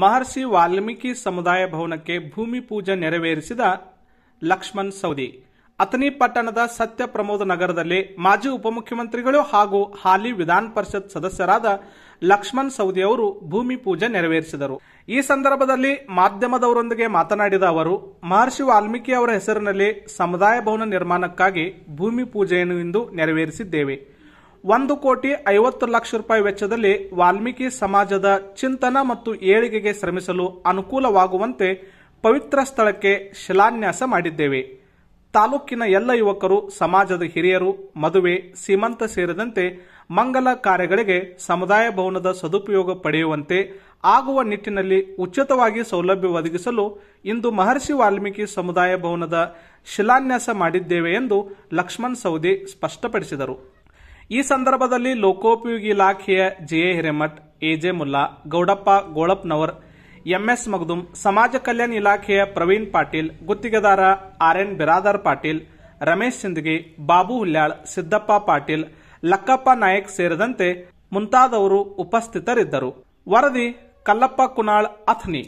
ಮಹರ್ಷಿ ವಾಲ್ಮೀಕಿ ಸಮುದಾಯ ಭವನಕ್ಕೆ ಭೂಮಿ ಪೂಜೆ ನೆರವೇರಿಸಿದ ಲಕ್ಷ್ಮಣ್ ಸೌದಿ ಅಥನಿ ಪಟ್ಟಣದ ಸತ್ಯ ಪ್ರಮೋದ ನಗರದಲ್ಲಿ ಮಾಜಿ ಉಪಮುಖ್ಯಮಂತ್ರಿಗಳು ಹಾಗೂ ಹಾಲಿ ವಿಧಾನ ಪರಿಷತ್ ಸದಸ್ಯರಾದ ಲಕ್ಷ್ಮಣ್ ಸೌದಿ ಅವರು ಭೂಮಿ ಪೂಜೆ ನೆರವೇರಿಸಿದರು ಈ ಸಂದರ್ಭದಲ್ಲಿ ಮಾಧ್ಯಮದವರೊಂದಿಗೆ ಮಾತನಾಡಿದ ಅವರು ಮಹರ್ಷಿ ವಾಲ್ಮೀಕಿ ಅವರ ಹೆಸರಿನಲ್ಲಿ ಸಮುದಾಯ ಭವನ ನಿರ್ಮಾಣಕ್ಕಾಗಿ ಭೂಮಿ ಪೂಜೆಯನ್ನು ಇಂದು ನೆರವೇರಿಸಿದ್ದೇವೆ ಒಂದು ಕೋಟಿ ಐವತ್ತು ಲಕ್ಷ ರೂಪಾಯಿ ವೆಚ್ಚದಲ್ಲಿ ವಾಲ್ಮೀಕಿ ಸಮಾಜದ ಚಿಂತನ ಮತ್ತು ಏಳಿಗೆಗೆ ಶ್ರಮಿಸಲು ಅನುಕೂಲವಾಗುವಂತೆ ಪವಿತ್ರ ಸ್ಥಳಕ್ಕೆ ಶಿಲಾನ್ಯಾಸ ಮಾಡಿದ್ದೇವೆ ತಾಲೂಕಿನ ಎಲ್ಲ ಯುವಕರು ಸಮಾಜದ ಹಿರಿಯರು ಮದುವೆ ಸೀಮಂತ ಸೇರಿದಂತೆ ಮಂಗಲ ಕಾರ್ಯಗಳಿಗೆ ಸಮುದಾಯ ಭವನದ ಸದುಪಯೋಗ ಪಡೆಯುವಂತೆ ಆಗುವ ನಿಟ್ಟಿನಲ್ಲಿ ಉಚಿತವಾಗಿ ಸೌಲಭ್ಯ ಒದಗಿಸಲು ಇಂದು ಮಹರ್ಷಿ ವಾಲ್ಮೀಕಿ ಸಮುದಾಯ ಭವನದ ಶಿಲಾನ್ಯಾಸ ಮಾಡಿದ್ದೇವೆ ಎಂದು ಲಕ್ಷ್ಮಣ್ ಸೌದಿ ಸ್ಪಷ್ಟಪಡಿಸಿದರು ಈ ಸಂದರ್ಭದಲ್ಲಿ ಲೋಕೋಪಯೋಗಿ ಇಲಾಖೆಯ J A Hiremath A J Mulla Gowdappa Golappanavar M S Magadum ಸಮಾಜ ಕಲ್ಯಾಣ ಇಲಾಖೆಯ ಪ್ರವೀಣ್ ಪಾಟೀಲ್ ಗುತ್ತಿಗೆದಾರ ಆರ್ಎನ್ ಬಿರಾದರ್ ಪಾಟೀಲ್ ರಮೇಶ್ ಸಿಂದಗಿ ಬಾಬು ಹುಲ್ಯಾಳ್ ಸಿದ್ದಪ್ಪ ಪಾಟೀಲ್ ಲಕ್ಕಪ್ಪ ನಾಯಕ್ ಸೇರಿದಂತೆ ಮುಂತಾದವರು ಉಪಸ್ಥಿತರಿದ್ದರು ವರದಿ ಕಲ್ಲಪ್ಪ ಕುನಾಳ್ ಅಥ್ನಿ